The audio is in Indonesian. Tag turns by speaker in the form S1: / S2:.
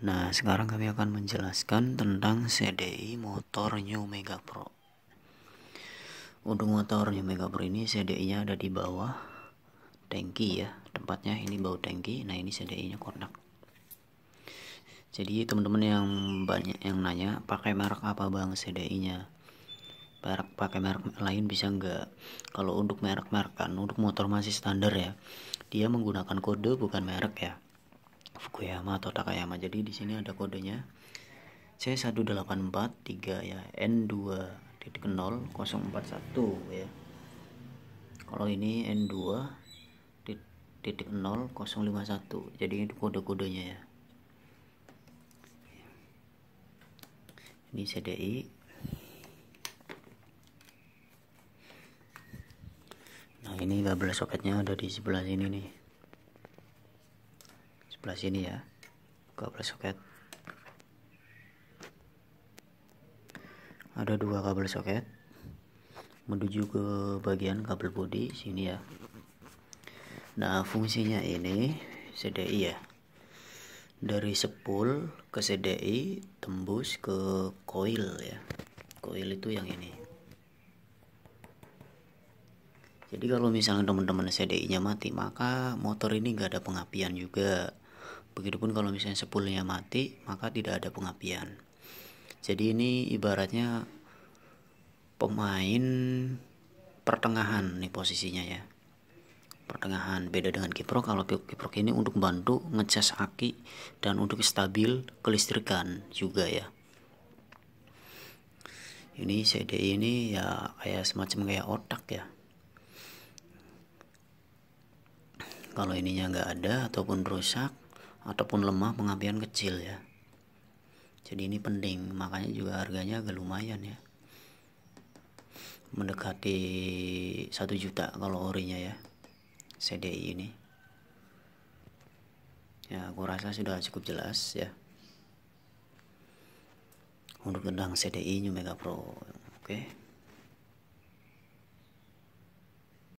S1: Nah, sekarang kami akan menjelaskan tentang CDI motor New Mega Pro. Untuk motor New Mega Pro ini CDI-nya ada di bawah tangki ya, tempatnya ini bau tangki. Nah, ini CDI-nya kontak. Jadi, teman-teman yang banyak yang nanya, pakai merek apa Bang CDI-nya? Merek pakai merek lain bisa enggak Kalau untuk merek-merek kan untuk motor masih standar ya. Dia menggunakan kode bukan merek ya Fukuyama atau Takayama. Jadi di sini ada kodenya C1843 ya n titik 0041 ya. Kalau ini N2 titik 0051. jadi itu kode-kodenya ya ini CDI nah ini kabel soketnya ada di sebelah sini nih sebelah sini ya kabel soket ada dua kabel soket menuju ke bagian kabel bodi sini ya nah fungsinya ini CDI ya dari sepul ke CDI tembus ke coil ya coil itu yang ini jadi kalau misalnya teman-teman CDI nya mati maka motor ini enggak ada pengapian juga Begitupun kalau misalnya sepuluhnya mati, maka tidak ada pengapian. Jadi ini ibaratnya pemain pertengahan nih posisinya ya. Pertengahan beda dengan kiprok. Kalau kiprok ini untuk bantu ngecas aki dan untuk stabil kelistrikan juga ya ini CD ini ya kayak semacam kayak otak ya kalau ininya nggak ada ataupun rusak ataupun lemah pengapian kecil ya jadi ini penting makanya juga harganya agak lumayan ya mendekati satu juta kalau orinya ya CDI ini ya aku rasa sudah cukup jelas ya untuk gendang CDI New Mega Pro oke okay.